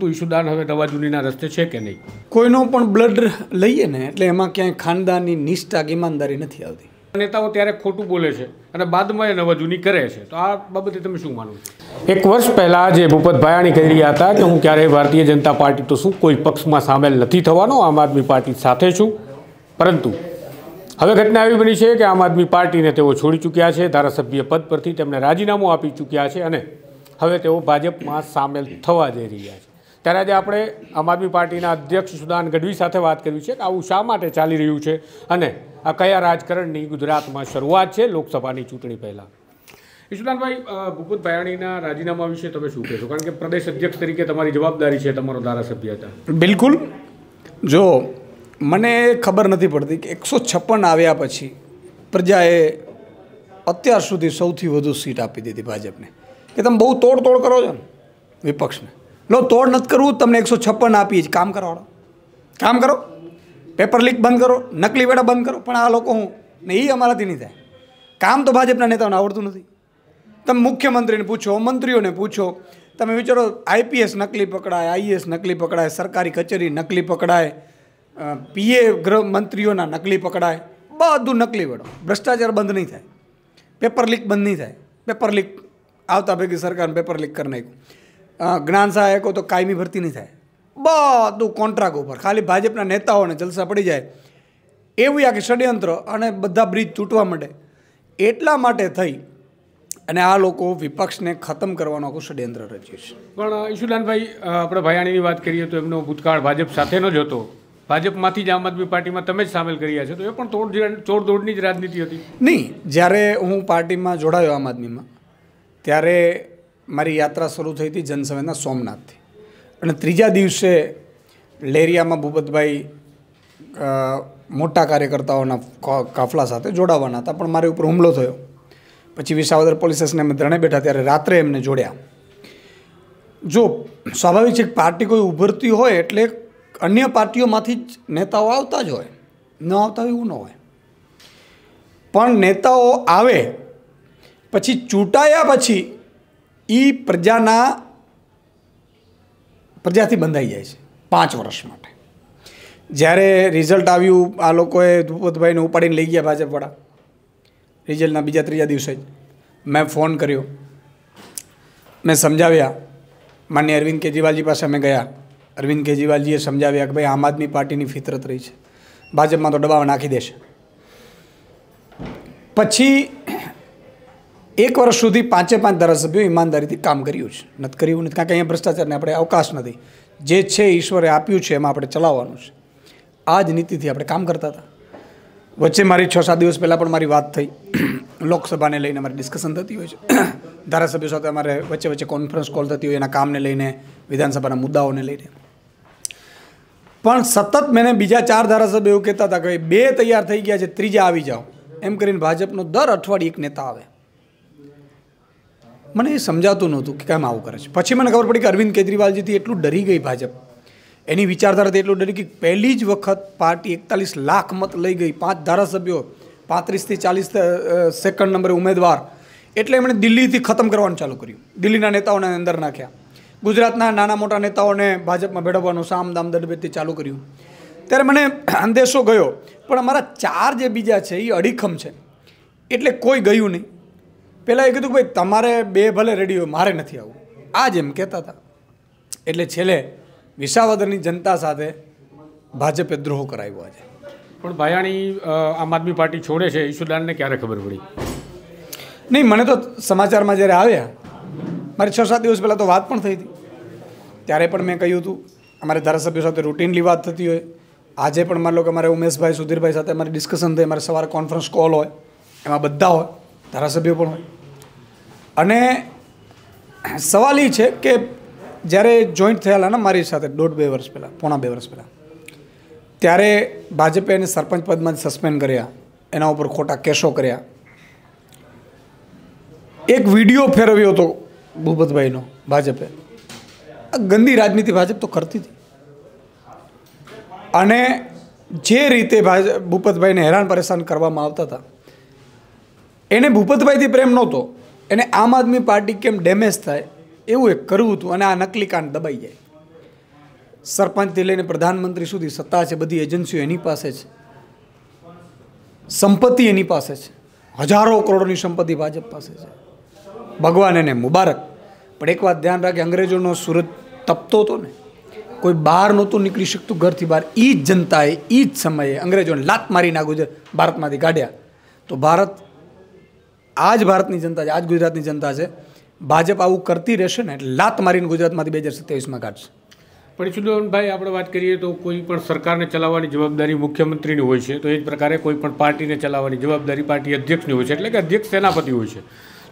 ઈશુદાન હવે નવા જૂનીના રસ્તે છે કે નહીં કોઈનો પણ બ્લડ લઈએ ને એટલે એમાં ક્યાંય ખાનદાનની નિષ્ઠા ઈમાનદારી નથી આવતી નેતાઓ ત્યારે ખોટું બોલે છે અને બાદમાં એ નવા જૂની કરે છે તો આ બાબતે તમે શું માનો છો એક વર્ષ પહેલાં જે ભૂપત ભયાણી કહી રહ્યા હતા કે હું ક્યારેય ભારતીય જનતા પાર્ટી તો શું કોઈ પક્ષમાં સામેલ નથી થવાનો આમ આદમી પાર્ટી સાથે છું પરંતુ હવે ઘટના એવી બની છે કે આમ આદમી પાર્ટીને તેઓ છોડી ચૂક્યા છે ધારાસભ્ય પદ પરથી તેમને રાજીનામું આપી ચૂક્યા છે અને હવે તેઓ ભાજપમાં સામેલ થવા જઈ રહ્યા છે ત્યારે આજે આપણે આમ આદમી પાર્ટીના અધ્યક્ષ સુદાન ગઢવી સાથે વાત કરવી છે કે આવું શા માટે ચાલી રહ્યું છે અને આ કયા રાજકારણની ગુજરાતમાં શરૂઆત છે લોકસભાની ચૂંટણી પહેલાં ઈશુદાનભાઈ ભૂપત ભાયાણીના રાજીનામા વિશે તમે શું કહેશો કારણ કે પ્રદેશ અધ્યક્ષ તરીકે તમારી જવાબદારી છે તમારો ધારાસભ્ય હતા બિલકુલ જો મને ખબર નથી પડતી કે એકસો છપ્પન આવ્યા પછી પ્રજાએ અત્યાર સુધી સૌથી વધુ સીટ આપી દીધી ભાજપને કે તમે બહુ તોડ તોડ કરો છો ને વિપક્ષને લો તોડ નથી કરવું તમને એકસો છપ્પન આપીશ કામ કરવાળો કામ કરો પેપર લીક બંધ કરો નકલી વેડા બંધ કરો પણ આ લોકો હું ને એ અમારાથી નહીં થાય કામ તો ભાજપના નેતાઓને આવડતું નથી તમે મુખ્યમંત્રીને પૂછો મંત્રીઓને પૂછો તમે વિચારો આઈપીએસ નકલી પકડાય આઈએસ નકલી પકડાય સરકારી કચેરી નકલી પકડાય પીએ ગૃહ મંત્રીઓના નકલી પકડાય બધું નકલી વેડો ભ્રષ્ટાચાર બંધ નહીં થાય પેપર લીક બંધ નહીં થાય પેપર લીક આવતા ભેગી સરકારને પેપર લીક કરી નાખ્યું જ્ઞાન સહાયકો તો કાયમી ભરતી નહીં થાય બધું કોન્ટ્રાક્ટ ઉપર ખાલી ભાજપના નેતાઓને જલસા પડી જાય એવું આખી ષડયંત્ર અને બધા બ્રિજ તૂટવા માટે એટલા માટે થઈ અને આ લોકો વિપક્ષને ખતમ કરવાનો આખું ષડયંત્ર રચ્યું છે પણ ઈશુદાનભાઈ આપણે ભાયાણીની વાત કરીએ તો એમનો ભૂતકાળ ભાજપ સાથેનો જ હતો ભાજપમાંથી જ આમ આદમી પાર્ટીમાં તમે જ સામેલ કર્યા છે તો એ પણ તોડ તોડદોડની જ રાજનીતિ હતી નહીં જ્યારે હું પાર્ટીમાં જોડાયો આમ આદમીમાં ત્યારે મારી યાત્રા શરૂ થઈ હતી જનસંવેદના સોમનાથથી અને ત્રીજા દિવસે લેરિયામાં ભૂપતભાઈ મોટા કાર્યકર્તાઓના કાફલા સાથે જોડાવાના હતા પણ મારી ઉપર હુમલો થયો પછી વિસાવદર પોલીસ સ્ટેશને અમે ત્રણે બેઠા ત્યારે રાત્રે એમને જોડ્યા જો સ્વાભાવિક છે કે પાર્ટી કોઈ ઉભરતી હોય એટલે અન્ય પાર્ટીઓમાંથી જ નેતાઓ આવતા જ હોય ન આવતા એવું ન હોય પણ નેતાઓ આવે પછી ચૂંટાયા પછી એ પ્રજાના પ્રજાથી બંધાઈ જાય છે પાંચ વર્ષ માટે જ્યારે રિઝલ્ટ આવ્યું આ લોકોએ ભૂપતભાઈને ઉપાડીને લઈ ગયા ભાજપવાળા રિઝલ્ટના બીજા ત્રીજા દિવસે જ મેં ફોન કર્યો મેં સમજાવ્યા માન્ય અરવિંદ કેજરીવાલજી પાસે અમે ગયા અરવિંદ કેજરીવાલજીએ સમજાવ્યા કે ભાઈ આમ આદમી પાર્ટીની ફિતરત રહી છે ભાજપમાં તો દબાવ નાખી દેશે પછી એક વર્ષ સુધી પાંચે પાંચ ધારાસભ્યો ઈમાનદારીથી કામ કર્યું છે નથી કર્યું નથી કારણ કે અહીંયા ભ્રષ્ટાચારને આપણે અવકાશ નથી જે છે ઈશ્વરે આપ્યું છે એમાં આપણે ચલાવવાનું છે આ જ નીતિથી આપણે કામ કરતા હતા વચ્ચે મારી છ સાત દિવસ પહેલાં પણ મારી વાત થઈ લોકસભાને લઈને અમારી ડિસ્કશન થતી હોય છે ધારાસભ્યો સાથે અમારે વચ્ચે વચ્ચે કોન્ફરન્સ કોલ થતી હોય એના કામને લઈને વિધાનસભાના મુદ્દાઓને લઈને પણ સતત મેને બીજા ચાર ધારાસભ્યો એવું કહેતા હતા કે બે તૈયાર થઈ ગયા છે ત્રીજા આવી જાઓ એમ કરીને ભાજપનો દર અઠવાડિયે એક નેતા આવે મને એ સમજાતું નહોતું કે કેમ આવું કરે છે પછી મને ખબર પડી કે અરવિંદ કેજરીવાલજીથી એટલું ડરી ગઈ ભાજપ એની વિચારધારાથી એટલું ડરી કે પહેલી જ વખત પાર્ટી એકતાલીસ લાખ મત લઈ ગઈ પાંચ ધારાસભ્યો પાંત્રીસથી ચાલીસ સેકન્ડ નંબરે ઉમેદવાર એટલે એમણે દિલ્હીથી ખતમ કરવાનું ચાલુ કર્યું દિલ્હીના નેતાઓને અંદર નાખ્યા ગુજરાતના નાના મોટા નેતાઓને ભાજપમાં ભેળવવાનું સામ દામ દડબેથી ચાલુ કર્યું ત્યારે મને અંદેશો ગયો પણ અમારા ચાર જે બીજા છે એ અડીખમ છે એટલે કોઈ ગયું નહીં પહેલાં એ કીધું ભાઈ તમારે બે ભલે રેડી હોય મારે નથી આવું આ જ એમ કહેતા હતા એટલે છેલ્લે વિસાવદરની જનતા સાથે ભાજપે દ્રોહ કરાવ્યો આજે પણ ભાયાણી આમ આદમી પાર્ટી છોડે છે ઈશુદાનને ક્યારે ખબર પડી નહીં મને તો સમાચારમાં જ્યારે આવ્યા મારી છ સાત દિવસ પહેલાં તો વાત પણ થઈ હતી ત્યારે પણ મેં કહ્યું હતું અમારે ધારાસભ્યો સાથે રૂટીનલી વાત થતી હોય આજે પણ માની લો કે અમારે ઉમેશભાઈ સુધીરભાઈ સાથે અમારી ડિસ્કશન થાય અમારે સવારે કોન્ફરન્સ કોલ હોય એમાં બધા હોય ધારાસભ્યો પણ હોય અને સવાલ એ છે કે જ્યારે જોઈન્ટ થયેલા ને મારી સાથે દોઢ બે વર્ષ પહેલાં પોણા બે વર્ષ પહેલાં ત્યારે ભાજપે એને સરપંચ પદમાંથી સસ્પેન્ડ કર્યા એના ઉપર ખોટા કેસો કર્યા એક વિડીયો ફેરવ્યો હતો ભૂપતભાઈનો ભાજપે ગંદી રાજનીતિ ભાજપ તો કરતી હતી અને જે રીતે ભાજપ ભૂપતભાઈને હેરાન પરેશાન કરવામાં આવતા હતા એને ભૂપતભાઈથી પ્રેમ નહોતો એને આમ આદમી પાર્ટી કેમ ડેમેજ થાય એવું એક કરવું હતું અને આ નકલી કાંડ દબાઈ જાય સરપંચથી લઈને પ્રધાનમંત્રી સુધી સત્તા છે બધી એજન્સીઓ એની પાસે છે સંપત્તિ એની પાસે છે હજારો કરોડની સંપત્તિ ભાજપ પાસે છે ભગવાન એને મુબારક પણ એક વાત ધ્યાન રાખે અંગ્રેજોનો સુરત તપતો હતો ને કોઈ બહાર નહોતું નીકળી શકતું ઘરથી બહાર એ જ જનતાએ એ જ સમયે અંગ્રેજોને લાત મારીને આ ગુજરાત ભારતમાંથી કાઢ્યા તો ભારત આજ ભારતની જનતા છે આજ ગુજરાતની જનતા છે ભાજપ આવું કરતી રહેશે ને એટલે લાત મારીને ગુજરાતમાંથી બે હજાર સત્યાવીસમાં કાઢશે પરશુદનભાઈ આપણે વાત કરીએ તો કોઈ પણ સરકારને ચલાવવાની જવાબદારી મુખ્યમંત્રીની હોય છે તો એ જ પ્રકારે કોઈ પણ પાર્ટીને ચલાવવાની જવાબદારી પાર્ટી અધ્યક્ષની હોય છે એટલે કે અધ્યક્ષ સેનાપતિ હોય છે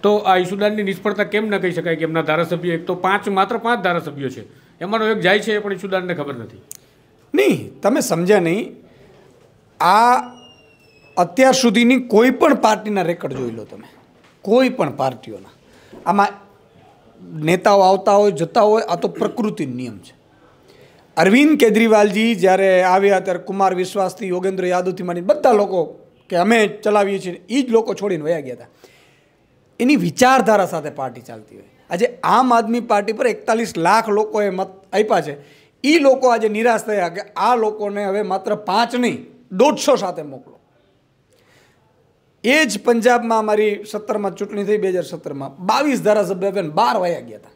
તો આ ઈસુદાનની નિષ્ફળતા કેમ ન કહી શકાય કે એમના ધારાસભ્ય એક તો પાંચ માત્ર પાંચ ધારાસભ્યો છે એમાંનો એક જાય છે એ પણ ઈસુદાનને ખબર નથી નહીં તમે સમજ્યા નહીં આ અત્યાર સુધીની કોઈ પણ પાર્ટીના રેકર્ડ જોઈ લો તમે કોઈ પણ પાર્ટીઓના આમાં નેતાઓ આવતા હોય જતા હોય આ તો પ્રકૃતિનો નિયમ છે અરવિંદ કેજરીવાલજી જ્યારે આવ્યા ત્યારે કુમાર વિશ્વાસથી યોગેન્દ્ર યાદવથી માંડી બધા લોકો કે અમે ચલાવીએ છીએ એ જ લોકો છોડીને વયા ગયા હતા એની વિચારધારા સાથે પાર્ટી ચાલતી હોય આજે આમ આદમી પાર્ટી પર એકતાલીસ લાખ લોકોએ મત આપ્યા છે એ લોકો આજે નિરાશ થયા કે આ લોકોને હવે માત્ર પાંચ નહીં દોઢસો સાથે મોકલો એ જ પંજાબમાં અમારી સત્તરમાં ચૂંટણી થઈ બે હજાર સત્તરમાં બાવીસ ધારાસભ્ય બેન બાર વાયા ગયા હતા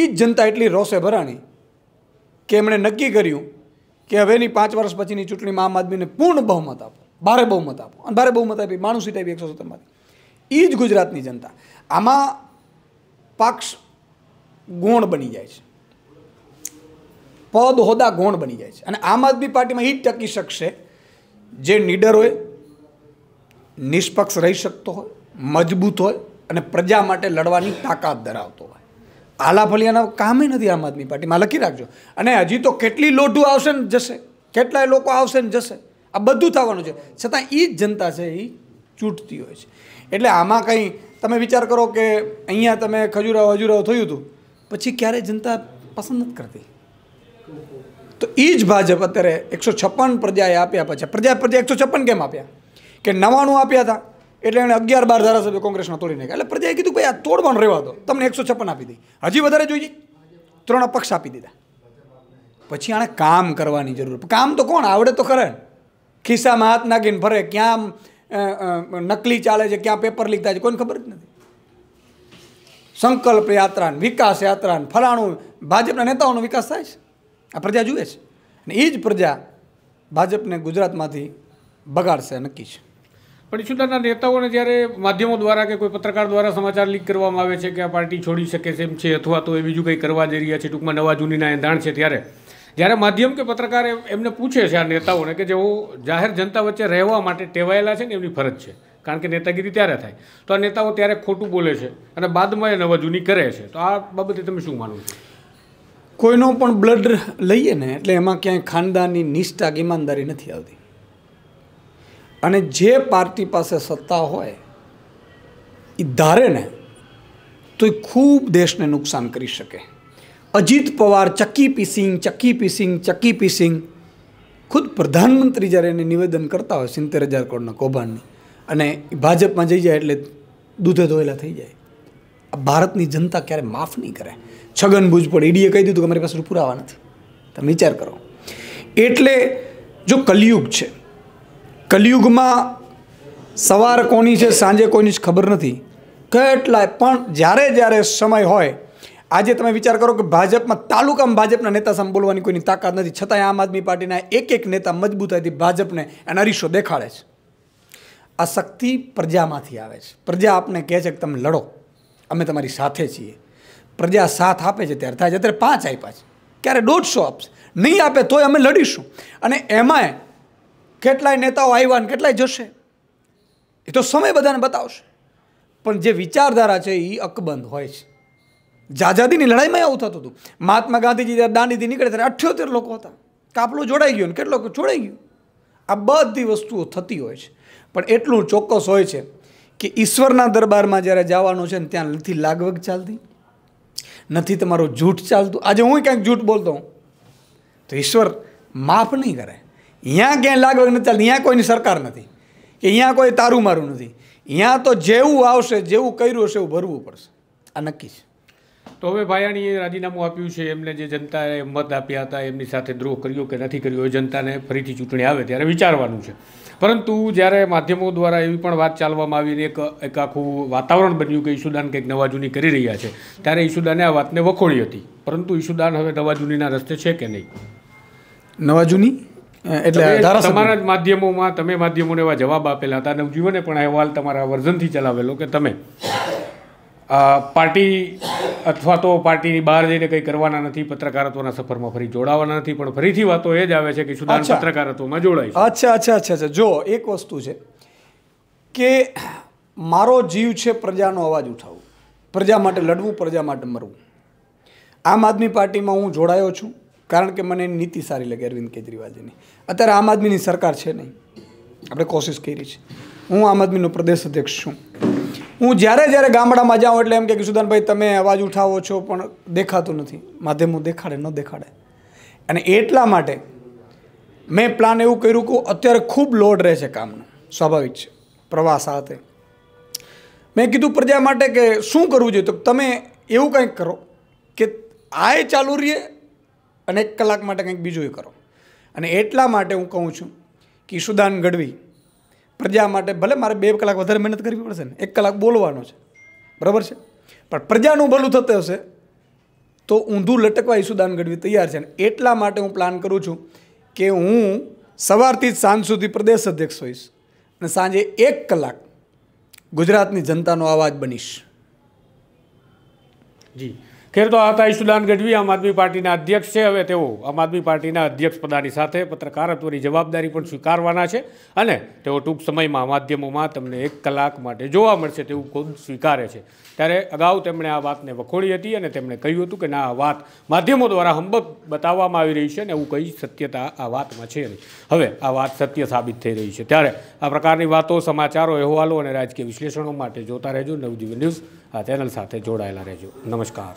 એ જ જનતા એટલી રોષે ભરાણી કે એમણે નક્કી કર્યું કે હવેની પાંચ વર્ષ પછીની ચૂંટણીમાં આમ આદમીને પૂર્ણ બહુમત આપો ભારે બહુમત આપો અને ભારે બહુમત આપી માણુસી ટાઈપ એકસો સત્તરમાંથી એ જ ગુજરાતની જનતા આમાં પક્ષ ગોણ બની જાય છે પદ હોદા ગોણ બની જાય છે અને આમ આદમી પાર્ટીમાં એ જ ટકી શકશે જે નીડર હોય નિષ્પક્ષ રહી શકતો હોય મજબૂત હોય અને પ્રજા માટે લડવાની તાકાત ધરાવતો હોય આલાફલિયાના ફલિયાના કામે નથી આમ આદમી પાર્ટીમાં લખી રાખજો અને હજી તો કેટલી લોઢું આવશે ને જશે કેટલાય લોકો આવશે ને જશે આ બધું થવાનું છે છતાં એ જ જનતા છે એ ચૂંટતી હોય છે એટલે આમાં કંઈ તમે વિચાર કરો કે અહીંયા તમે ખજુરાવ હજુરાવ થયું હતું પછી ક્યારેય જનતા પસંદ નથી કરતી તો એ જ ભાજપ અત્યારે એકસો છપ્પન પ્રજાએ આપ્યા પછી પ્રજા પ્રજા એકસો છપ્પન કેમ આપ્યા કે નવાણું આપ્યા હતા એટલે એણે અગિયાર બાર ધારાસભ્ય કોંગ્રેસના તોડી નાખ્યા એટલે પ્રજાએ કીધું ભાઈ આ તોડવાનું રહેવા દો તમને એકસો છપ્પન આપી દઈ હજી વધારે જોઈએ ત્રણ પક્ષ આપી દીધા પછી આણે કામ કરવાની જરૂર કામ તો કોણ આવડે તો ખરે ખિસ્સામાં હાથ નાખીને ફરે ક્યાં નકલી ચાલે છે ક્યાં પેપર લીકતા છે કોઈને ખબર જ નથી સંકલ્પ યાત્રા વિકાસ યાત્રા ફલાણું ભાજપના નેતાઓનો વિકાસ થાય છે આ પ્રજા જુએ છે અને એ જ પ્રજા ભાજપને ગુજરાતમાંથી બગાડશે નક્કી છે પણ ઇશુદાના નેતાઓને જ્યારે માધ્યમો દ્વારા કે કોઈ પત્રકાર દ્વારા સમાચાર લીક કરવામાં આવે છે કે આ પાર્ટી છોડી શકે છે એમ છે અથવા તો એ બીજું કંઈ કરવા જઈ રહ્યા છે ટૂંકમાં નવા જૂનીના એંધાણ છે ત્યારે જ્યારે માધ્યમ કે પત્રકાર એમને પૂછે છે આ નેતાઓને કે જેઓ જાહેર જનતા વચ્ચે રહેવા માટે ટેવાયેલા છે ને એમની ફરજ છે કારણ કે નેતાગીરી ત્યારે થાય તો આ નેતાઓ ત્યારે ખોટું બોલે છે અને બાદમાં એ નવા જૂની કરે છે તો આ બાબતે તમે શું માનો છો કોઈનો પણ બ્લડ લઈએ ને એટલે એમાં ક્યાંય ખાનદાનની નિષ્ઠા કે ઈમાનદારી નથી આવતી અને જે પાર્ટી પાસે સત્તા હોય એ ધારે ને તો એ ખૂબ દેશને નુકસાન કરી શકે અજીત પવાર ચક્કી પીસિંગ ચક્કી પીસિંગ ચક્કી પીસિંગ ખુદ પ્રધાનમંત્રી જ્યારે એને નિવેદન કરતા હોય સિત્તેર હજાર કરોડના કૌભાંડની અને ભાજપમાં જઈ જાય એટલે દૂધે ધોયેલા થઈ જાય આ ભારતની જનતા ક્યારે માફ નહીં કરે છગન ભુજપળ ઈડીએ કહી દીધું કે અમારી પાસે પુરાવા નથી તમે વિચાર કરો એટલે જો કલયુગ છે કલયુગમાં સવાર કોની છે સાંજે કોઈની જ ખબર નથી કેટલાય પણ જ્યારે જ્યારે સમય હોય આજે તમે વિચાર કરો કે ભાજપમાં તાલુકામાં ભાજપના નેતા સામે બોલવાની કોઈની તાકાત નથી છતાંય આમ આદમી પાર્ટીના એક એક નેતા મજબૂતાઈથી ભાજપને એના રીશો દેખાડે છે આ શક્તિ પ્રજામાંથી આવે છે પ્રજા આપને કહે છે કે તમે લડો અમે તમારી સાથે છીએ પ્રજા સાથ આપે છે ત્યારે થાય છે અત્યારે પાંચ આપ્યા છે ક્યારે દોઢસો આપશે નહીં આપે તોય અમે લડીશું અને એમાંય કેટલાય નેતાઓ આવ્યા ને કેટલાય જશે એ તો સમય બધાને બતાવશે પણ જે વિચારધારા છે એ અકબંધ હોય છે જાઝાદીની લડાઈમાં આવું થતું હતું મહાત્મા ગાંધીજી જ્યારે દાંડીથી નીકળે ત્યારે અઠ્યોતેર લોકો હતા કાપલું જોડાઈ ગયું ને કેટલો જોડાઈ ગયું આ બધી વસ્તુઓ થતી હોય છે પણ એટલું ચોક્કસ હોય છે કે ઈશ્વરના દરબારમાં જ્યારે જવાનું છે ને ત્યાં નથી લાગવગ ચાલતી નથી તમારું જૂઠ ચાલતું આજે હું ક્યાંક જૂઠ બોલતો હું તો ઈશ્વર માફ નહીં કરે અહીંયા ક્યાંય લાગવગ નથી ચાલતી અહીંયા કોઈની સરકાર નથી કે અહીંયા કોઈ તારું મારું નથી અહીંયા તો જેવું આવશે જેવું કર્યું હશે એવું ભરવું પડશે આ નક્કી છે તો હવે ભાયાણીએ રાજીનામું આપ્યું છે એમને જે જનતાએ મત આપ્યા હતા એમની સાથે દ્રોહ કર્યો કે નથી કર્યો એ જનતાને ફરીથી ચૂંટણી આવે ત્યારે વિચારવાનું છે પરંતુ જ્યારે માધ્યમો દ્વારા એવી પણ વાત ચાલવામાં આવીને એક એક આખું વાતાવરણ બન્યું કે ઈશુદાન કંઈક નવાજૂની કરી રહ્યા છે ત્યારે ઈશુદાને આ વાતને વખોડી હતી પરંતુ ઈશુદાન હવે નવાજૂનીના રસ્તે છે કે નહીં નવાજૂની એટલે તમારા જ માધ્યમોમાં તમે માધ્યમોને એવા જવાબ આપેલા હતા નવજીવને પણ અહેવાલ તમારા વર્ઝનથી ચલાવેલો કે તમે પાર્ટી અથવા તો પાર્ટીની બહાર જઈને કંઈ કરવાના નથી પત્રકારત્વના સફરમાં ફરી જોડાવાના નથી પણ ફરીથી વાતો એ જ આવે છે કે સુદાન પત્રકારત્વમાં જોડાય અચ્છા અચ્છા અચ્છા અચ્છા જો એક વસ્તુ છે કે મારો જીવ છે પ્રજાનો અવાજ ઉઠાવવો પ્રજા માટે લડવું પ્રજા માટે મરવું આમ આદમી પાર્ટીમાં હું જોડાયો છું કારણ કે મને એની નીતિ સારી લાગે અરવિંદ કેજરીવાલજીની અત્યારે આમ આદમીની સરકાર છે નહીં આપણે કોશિશ કરી છે હું આમ આદમીનો પ્રદેશ અધ્યક્ષ છું હું જ્યારે જ્યારે ગામડામાં જાઉં એટલે એમ કે કિશુદાનભાઈ તમે અવાજ ઉઠાવો છો પણ દેખાતું નથી માધ્યમો દેખાડે ન દેખાડે અને એટલા માટે મેં પ્લાન એવું કર્યું કે અત્યારે ખૂબ લોડ રહે છે કામનું સ્વાભાવિક છે પ્રવાસ સાથે મેં કીધું પ્રજા માટે કે શું કરવું જોઈએ તો તમે એવું કંઈક કરો કે આય ચાલુ રહીએ અને એક કલાક માટે કંઈક બીજું કરો અને એટલા માટે હું કહું છું કે સુદાન ગઢવી પ્રજા માટે ભલે મારે બે કલાક વધારે મહેનત કરવી પડશે ને એક કલાક બોલવાનો છે બરાબર છે પણ પ્રજાનું ભલું થતું હશે તો ઊંધું લટકવા ઈશુદાન ગઢવી તૈયાર છે અને એટલા માટે હું પ્લાન કરું છું કે હું સવારથી જ સાંજ સુધી પ્રદેશ અધ્યક્ષ હોઈશ અને સાંજે એક કલાક ગુજરાતની જનતાનો અવાજ બનીશ જી ખેર તો આતા ઈશુદાન ગઢવી આમ આદમી પાર્ટીના અધ્યક્ષ છે હવે તેઓ આમ આદમી પાર્ટીના અધ્યક્ષ પદાની સાથે પત્રકારત્વની જવાબદારી પણ સ્વીકારવાના છે અને તેઓ ટૂંક સમયમાં માધ્યમોમાં તમને એક કલાક માટે જોવા મળશે તેવું ખુદ સ્વીકારે છે ત્યારે અગાઉ તેમણે આ વાતને વખોડી હતી અને તેમણે કહ્યું હતું કે ના આ વાત માધ્યમો દ્વારા હંબક બતાવવામાં આવી રહી છે અને એવું કઈ સત્યતા આ વાતમાં છે નહીં હવે આ વાત સત્ય સાબિત થઈ રહી છે ત્યારે આ પ્રકારની વાતો સમાચારો અહેવાલો અને રાજકીય વિશ્લેષણો માટે જોતા રહેજો નવજીવન ન્યૂઝ આ ચેનલ સાથે જોડાયેલા રહેજો નમસ્કાર